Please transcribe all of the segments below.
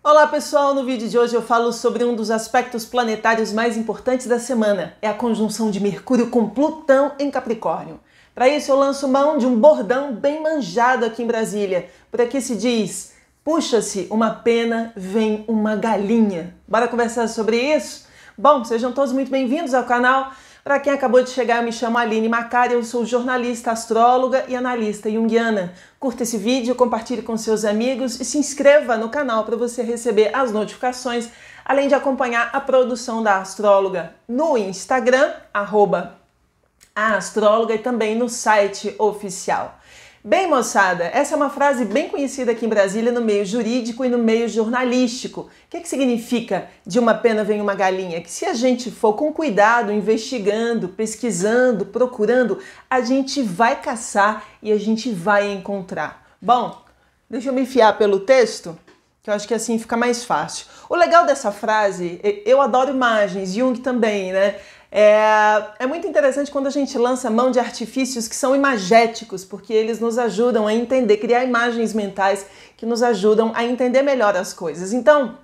Olá pessoal, no vídeo de hoje eu falo sobre um dos aspectos planetários mais importantes da semana, é a conjunção de Mercúrio com Plutão em Capricórnio. Para isso eu lanço mão de um bordão bem manjado aqui em Brasília. Por aqui se diz: puxa-se uma pena, vem uma galinha. Bora conversar sobre isso? Bom, sejam todos muito bem-vindos ao canal. Para quem acabou de chegar, eu me chamo Aline Macari, eu sou jornalista, astróloga e analista junguiana. Curta esse vídeo, compartilhe com seus amigos e se inscreva no canal para você receber as notificações, além de acompanhar a produção da astróloga no Instagram, arroba a astróloga e também no site oficial. Bem, moçada, essa é uma frase bem conhecida aqui em Brasília no meio jurídico e no meio jornalístico. O que, é que significa de uma pena vem uma galinha? Que se a gente for com cuidado, investigando, pesquisando, procurando, a gente vai caçar e a gente vai encontrar. Bom, deixa eu me enfiar pelo texto. Que eu acho que assim fica mais fácil. O legal dessa frase, eu adoro imagens, Jung também, né? É, é, muito interessante quando a gente lança mão de artifícios que são imagéticos, porque eles nos ajudam a entender, criar imagens mentais que nos ajudam a entender melhor as coisas. Então,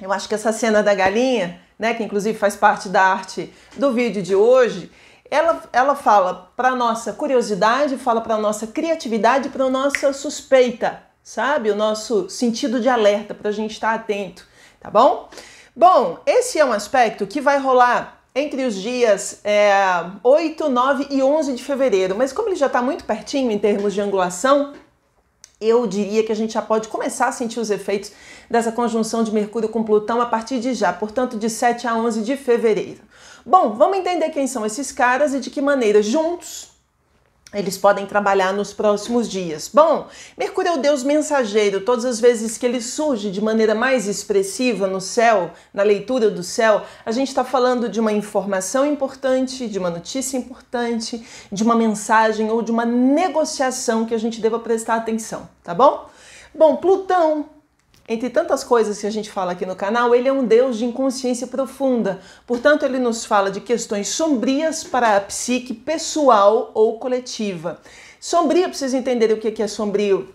eu acho que essa cena da galinha, né, que inclusive faz parte da arte do vídeo de hoje, ela, ela fala para nossa curiosidade, fala para nossa criatividade, para nossa suspeita sabe? O nosso sentido de alerta para a gente estar atento, tá bom? Bom, esse é um aspecto que vai rolar entre os dias é, 8, 9 e 11 de fevereiro, mas como ele já está muito pertinho em termos de angulação, eu diria que a gente já pode começar a sentir os efeitos dessa conjunção de Mercúrio com Plutão a partir de já, portanto, de 7 a 11 de fevereiro. Bom, vamos entender quem são esses caras e de que maneira juntos eles podem trabalhar nos próximos dias. Bom, Mercúrio é o deus mensageiro. Todas as vezes que ele surge de maneira mais expressiva no céu, na leitura do céu, a gente está falando de uma informação importante, de uma notícia importante, de uma mensagem ou de uma negociação que a gente deva prestar atenção, tá bom? Bom, Plutão entre tantas coisas que a gente fala aqui no canal, ele é um deus de inconsciência profunda. Portanto, ele nos fala de questões sombrias para a psique pessoal ou coletiva. Sombria, para vocês entenderem o que é sombrio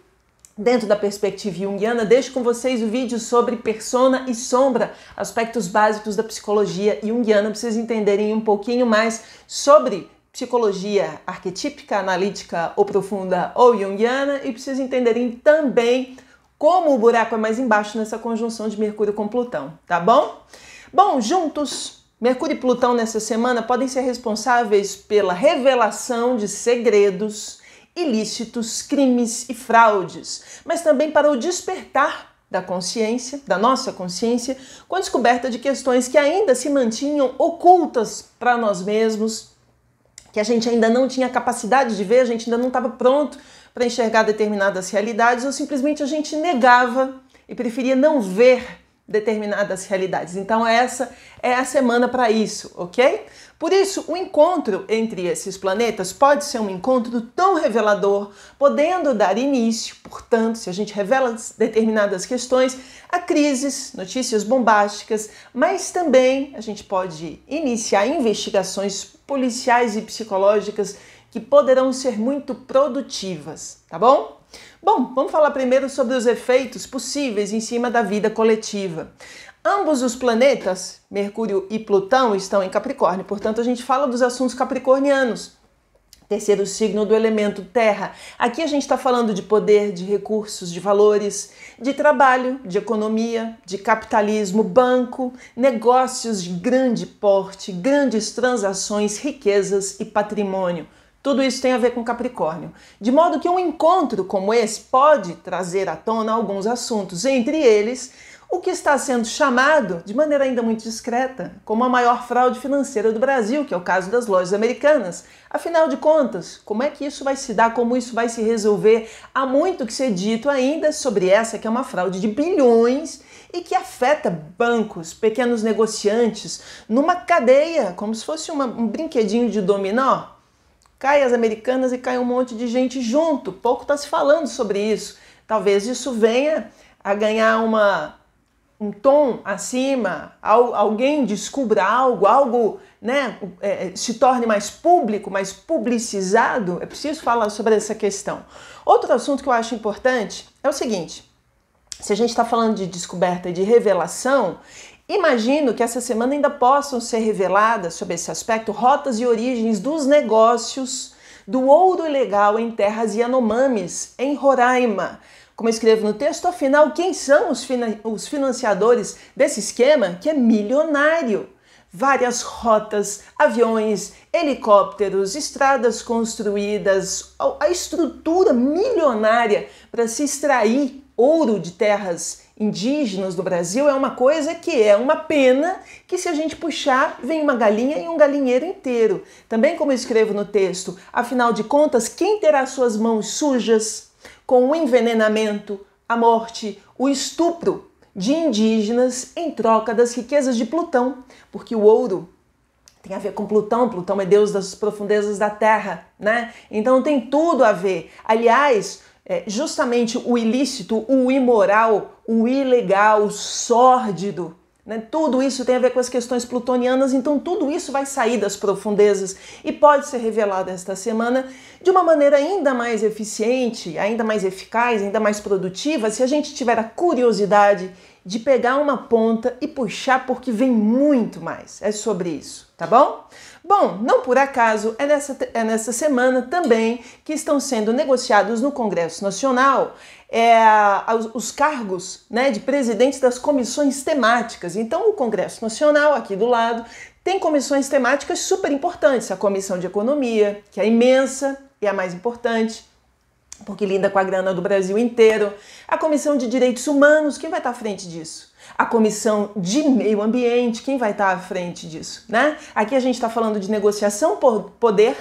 dentro da perspectiva junguiana, deixo com vocês o vídeo sobre persona e sombra, aspectos básicos da psicologia junguiana, para vocês entenderem um pouquinho mais sobre psicologia arquetípica, analítica ou profunda ou junguiana e para vocês entenderem também como o buraco é mais embaixo nessa conjunção de Mercúrio com Plutão, tá bom? Bom, juntos, Mercúrio e Plutão nessa semana podem ser responsáveis pela revelação de segredos, ilícitos, crimes e fraudes, mas também para o despertar da consciência, da nossa consciência, com a descoberta de questões que ainda se mantinham ocultas para nós mesmos, que a gente ainda não tinha capacidade de ver, a gente ainda não estava pronto para enxergar determinadas realidades ou simplesmente a gente negava e preferia não ver determinadas realidades. Então essa é a semana para isso, ok? Por isso, o encontro entre esses planetas pode ser um encontro tão revelador, podendo dar início, portanto, se a gente revela determinadas questões, a crises, notícias bombásticas, mas também a gente pode iniciar investigações policiais e psicológicas que poderão ser muito produtivas, tá bom? Bom, vamos falar primeiro sobre os efeitos possíveis em cima da vida coletiva. Ambos os planetas, Mercúrio e Plutão, estão em Capricórnio, portanto, a gente fala dos assuntos capricornianos. Terceiro signo do elemento terra. Aqui a gente está falando de poder, de recursos, de valores, de trabalho, de economia, de capitalismo, banco, negócios de grande porte, grandes transações, riquezas e patrimônio. Tudo isso tem a ver com Capricórnio. De modo que um encontro como esse pode trazer à tona alguns assuntos, entre eles o que está sendo chamado, de maneira ainda muito discreta, como a maior fraude financeira do Brasil, que é o caso das lojas americanas. Afinal de contas, como é que isso vai se dar, como isso vai se resolver? Há muito que ser dito ainda sobre essa, que é uma fraude de bilhões e que afeta bancos, pequenos negociantes, numa cadeia, como se fosse uma, um brinquedinho de dominó cai as americanas e cai um monte de gente junto. Pouco está se falando sobre isso. Talvez isso venha a ganhar uma, um tom acima, alguém descubra algo, algo né, é, é, se torne mais público, mais publicizado. É preciso falar sobre essa questão. Outro assunto que eu acho importante é o seguinte. Se a gente está falando de descoberta e de revelação, Imagino que essa semana ainda possam ser reveladas sobre esse aspecto rotas e origens dos negócios do ouro ilegal em terras Yanomamis, em Roraima. Como eu escrevo no texto, afinal, quem são os, os financiadores desse esquema que é milionário? várias rotas, aviões, helicópteros, estradas construídas, a estrutura milionária para se extrair ouro de terras indígenas do Brasil é uma coisa que é uma pena que se a gente puxar vem uma galinha e um galinheiro inteiro. Também como eu escrevo no texto, afinal de contas, quem terá suas mãos sujas com o envenenamento, a morte, o estupro de indígenas em troca das riquezas de Plutão, porque o ouro tem a ver com Plutão, Plutão é deus das profundezas da terra, né? Então tem tudo a ver. Aliás, é, justamente o ilícito, o imoral, o ilegal, o sórdido. Né? Tudo isso tem a ver com as questões plutonianas, então tudo isso vai sair das profundezas e pode ser revelado esta semana de uma maneira ainda mais eficiente, ainda mais eficaz, ainda mais produtiva, se a gente tiver a curiosidade de pegar uma ponta e puxar, porque vem muito mais. É sobre isso, tá bom? Bom, não por acaso é nessa, é nessa semana também que estão sendo negociados no Congresso Nacional é, os, cargos né, de presidente das comissões temáticas. Então, o Congresso Nacional, aqui do lado, tem comissões temáticas super importantes. A Comissão de Economia, que é imensa e a mais importante, porque linda com a grana do Brasil inteiro. A Comissão de Direitos Humanos, quem vai estar à frente disso? a comissão de meio ambiente, quem vai estar à frente disso, né? Aqui a gente está falando de negociação por poder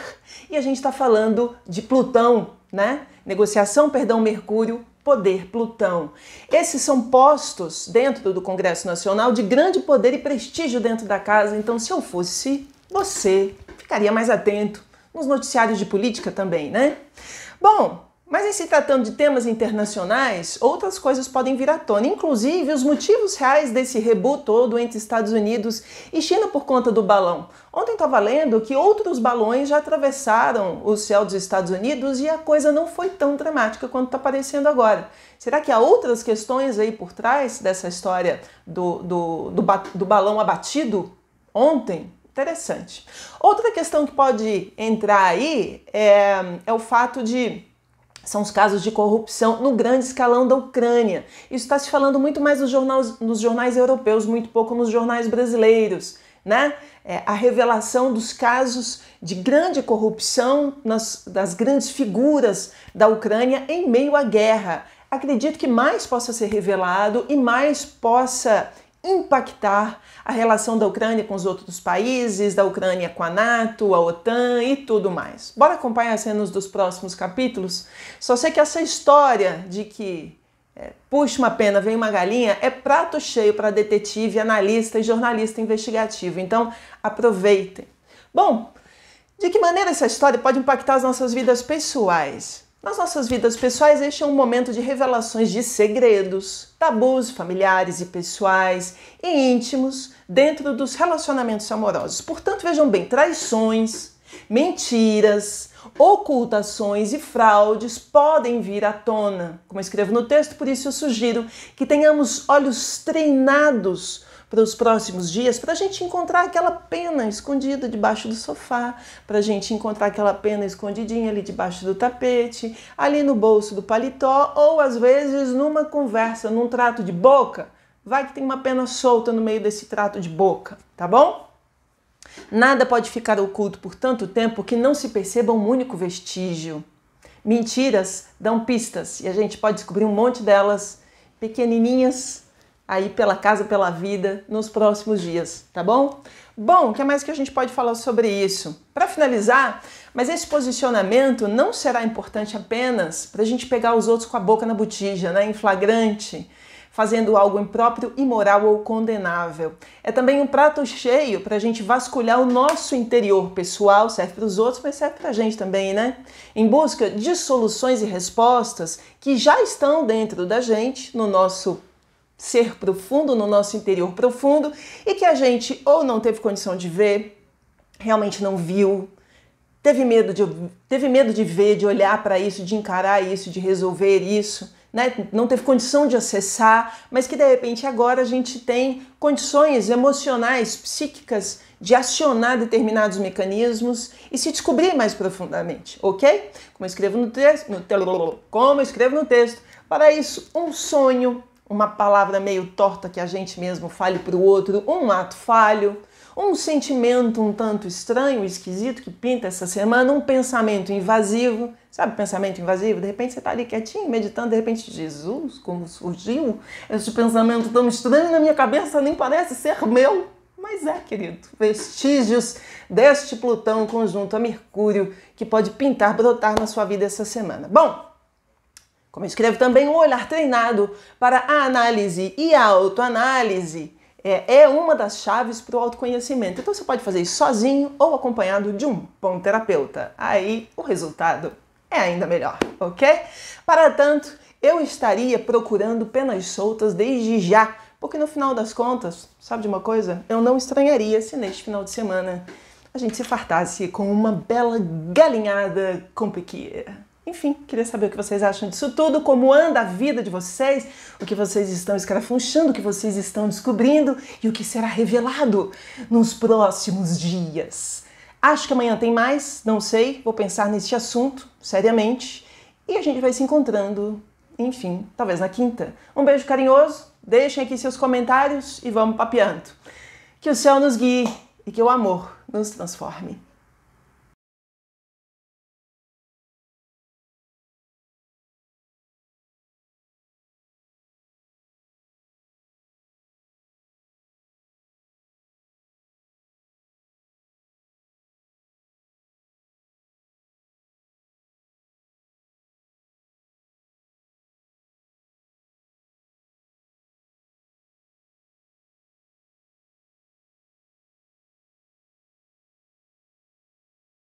e a gente está falando de Plutão, né? Negociação, perdão, Mercúrio, poder, Plutão. Esses são postos dentro do Congresso Nacional de grande poder e prestígio dentro da casa. Então, se eu fosse você, ficaria mais atento nos noticiários de política também, né? Bom, mas em se tratando de temas internacionais, outras coisas podem vir à tona, inclusive os motivos reais desse rebu todo entre Estados Unidos e China por conta do balão. Ontem estava lendo que outros balões já atravessaram o céu dos Estados Unidos e a coisa não foi tão dramática quanto está parecendo agora. Será que há outras questões aí por trás dessa história do, do, do, do balão abatido ontem? Interessante. Outra questão que pode entrar aí é, é o fato de são os casos de corrupção no grande escalão da Ucrânia. Isso está se falando muito mais nos jornais, nos jornais europeus, muito pouco nos jornais brasileiros. Né? É, a revelação dos casos de grande corrupção nas, das grandes figuras da Ucrânia em meio à guerra. Acredito que mais possa ser revelado e mais possa impactar a relação da Ucrânia com os outros países, da Ucrânia com a NATO, a OTAN e tudo mais. Bora acompanhar as cenas dos próximos capítulos? Só sei que essa história de que é, puxa uma pena, vem uma galinha é prato cheio para detetive, analista e jornalista investigativo. Então aproveitem. Bom, de que maneira essa história pode impactar as nossas vidas pessoais? Nas nossas vidas pessoais, este é um momento de revelações de segredos, tabus familiares e pessoais e íntimos dentro dos relacionamentos amorosos. Portanto, vejam bem: traições, mentiras, ocultações e fraudes podem vir à tona. Como eu escrevo no texto, por isso eu sugiro que tenhamos olhos treinados para os próximos dias, para a gente encontrar aquela pena escondida debaixo do sofá, para a gente encontrar aquela pena escondidinha ali debaixo do tapete, ali no bolso do paletó, ou às vezes numa conversa, num trato de boca. Vai que tem uma pena solta no meio desse trato de boca, tá bom? Nada pode ficar oculto por tanto tempo que não se perceba um único vestígio. Mentiras dão pistas e a gente pode descobrir um monte delas, pequenininhas aí pela casa, pela vida, nos próximos dias, tá bom? Bom, o que mais que a gente pode falar sobre isso? Para finalizar, mas esse posicionamento não será importante apenas para a gente pegar os outros com a boca na botija, né, em flagrante, fazendo algo impróprio, imoral ou condenável. É também um prato cheio para a gente vasculhar o nosso interior pessoal, serve para os outros, mas serve para a gente também, né? Em busca de soluções e respostas que já estão dentro da gente, no nosso ser profundo no nosso interior profundo e que a gente ou não teve condição de ver, realmente não viu, teve medo de, teve medo de ver, de olhar para isso, de encarar isso, de resolver isso, né? não teve condição de acessar, mas que de repente agora a gente tem condições emocionais, psíquicas, de acionar determinados mecanismos e se descobrir mais profundamente, ok? Como eu escrevo no texto, como eu escrevo no texto, para isso um sonho uma palavra meio torta que a gente mesmo fale para o outro, um ato falho, um sentimento um tanto estranho, esquisito que pinta essa semana, um pensamento invasivo. Sabe pensamento invasivo? De repente você está ali quietinho, meditando, de repente, Jesus, como surgiu esse pensamento tão estranho na minha cabeça, nem parece ser meu. Mas é, querido, vestígios deste Plutão conjunto a Mercúrio que pode pintar, brotar na sua vida essa semana. Bom, como escreve também, o um olhar treinado para a análise e a autoanálise é, é, uma das chaves para o autoconhecimento. Então você pode fazer isso sozinho ou acompanhado de um bom terapeuta. Aí o resultado é ainda melhor, ok? Para tanto, eu estaria procurando penas soltas desde já, porque no final das contas, sabe de uma coisa? Eu não estranharia se neste final de semana a gente se fartasse com uma bela galinhada com piqui. Enfim, queria saber o que vocês acham disso tudo, como anda a vida de vocês, o que vocês estão escarafunchando, o que vocês estão descobrindo e o que será revelado nos próximos dias. Acho que amanhã tem mais, não sei, vou pensar nesse assunto seriamente e a gente vai se encontrando, enfim, talvez na quinta. Um beijo carinhoso, deixem aqui seus comentários e vamos papeando. Que o céu nos guie e que o amor nos transforme.